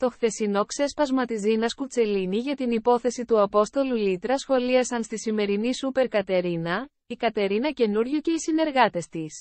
Το χθεσινό ξέσπασμα της Ζήνα Κουτσελίνη για την υπόθεση του Απόστολου Λίτρα σχολίασαν στη σημερινή Σούπερ Κατερίνα, η Κατερίνα Καινούριου και οι συνεργάτες της.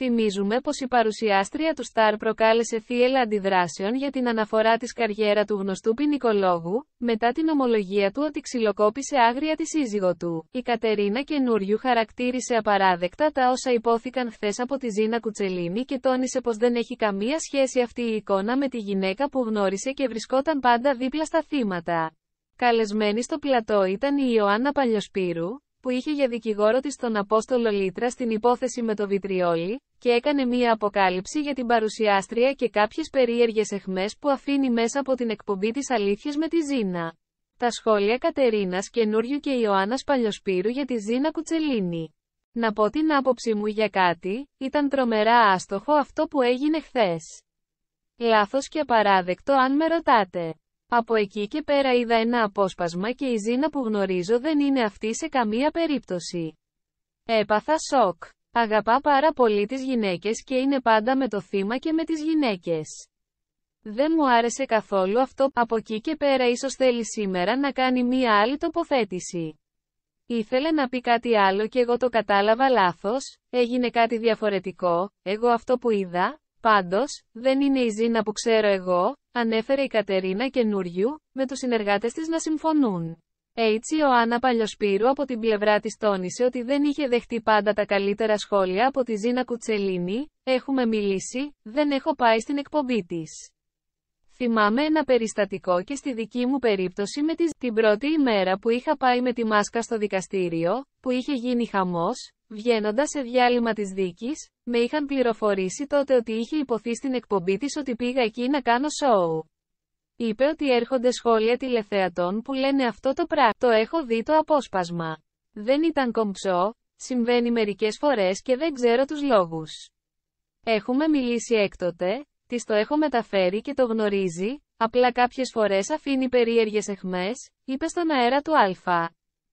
Θυμίζουμε πως η παρουσιάστρια του Σταρ προκάλεσε θύελα αντιδράσεων για την αναφορά της καριέρα του γνωστού ποινικολόγου, μετά την ομολογία του ότι ξυλοκόπησε άγρια τη σύζυγο του. Η Κατερίνα Καινούριου χαρακτήρισε απαράδεκτα τα όσα υπόθηκαν χθες από τη Ζήνα Κουτσελίνη και τόνισε πως δεν έχει καμία σχέση αυτή η εικόνα με τη γυναίκα που γνώρισε και βρισκόταν πάντα δίπλα στα θύματα. Καλεσμένη στο πλατό ήταν η Ιωάννα Παλιοσπύρου, που είχε για δικηγόρο της τον Απόστολο Λίτρα στην υπόθεση με το Βιτριόλι, και έκανε μία αποκάλυψη για την παρουσιάστρια και κάποιες περίεργες εχμές που αφήνει μέσα από την εκπομπή της αλήθειας με τη Ζήνα. Τα σχόλια Κατερίνας Καινούριου και Ιωάννας Παλιοσπύρου για τη Ζήνα Κουτσελίνη. Να πω την άποψή μου για κάτι, ήταν τρομερά άστοχο αυτό που έγινε χθες. Λάθος και απαράδεκτο αν με ρωτάτε. Από εκεί και πέρα είδα ένα απόσπασμα και η Ζήνα που γνωρίζω δεν είναι αυτή σε καμία περίπτωση. Έπαθα σοκ. Αγαπά πάρα πολύ τις γυναίκες και είναι πάντα με το θύμα και με τις γυναίκες. Δεν μου άρεσε καθόλου αυτό, από εκεί και πέρα ίσως θέλει σήμερα να κάνει μία άλλη τοποθέτηση. Ήθελε να πει κάτι άλλο και εγώ το κατάλαβα λάθος, έγινε κάτι διαφορετικό, εγώ αυτό που είδα, πάντως, δεν είναι η Ζήνα που ξέρω εγώ, ανέφερε η Κατερίνα καινούριου, με τους συνεργάτες της να συμφωνούν. Έτσι ο Άννα Παλιοσπύρου από την πλευρά της τόνισε ότι δεν είχε δεχτεί πάντα τα καλύτερα σχόλια από τη Ζήνα Κουτσελίνη, έχουμε μιλήσει, δεν έχω πάει στην εκπομπή της. Θυμάμαι ένα περιστατικό και στη δική μου περίπτωση με τη την πρώτη ημέρα που είχα πάει με τη μάσκα στο δικαστήριο, που είχε γίνει χαμός, βγαίνοντας σε διάλειμμα της δίκης, με είχαν πληροφορήσει τότε ότι είχε υποθεί στην εκπομπή της ότι πήγα εκεί να κάνω σοου. Είπε ότι έρχονται σχόλια τηλεθεατών που λένε αυτό το πράγμα, το έχω δει το απόσπασμα. Δεν ήταν κομψό, συμβαίνει μερικές φορές και δεν ξέρω τους λόγους. Έχουμε μιλήσει έκτοτε, της το έχω μεταφέρει και το γνωρίζει, απλά κάποιες φορές αφήνει περίεργες εχμές, είπε στον αέρα του Α.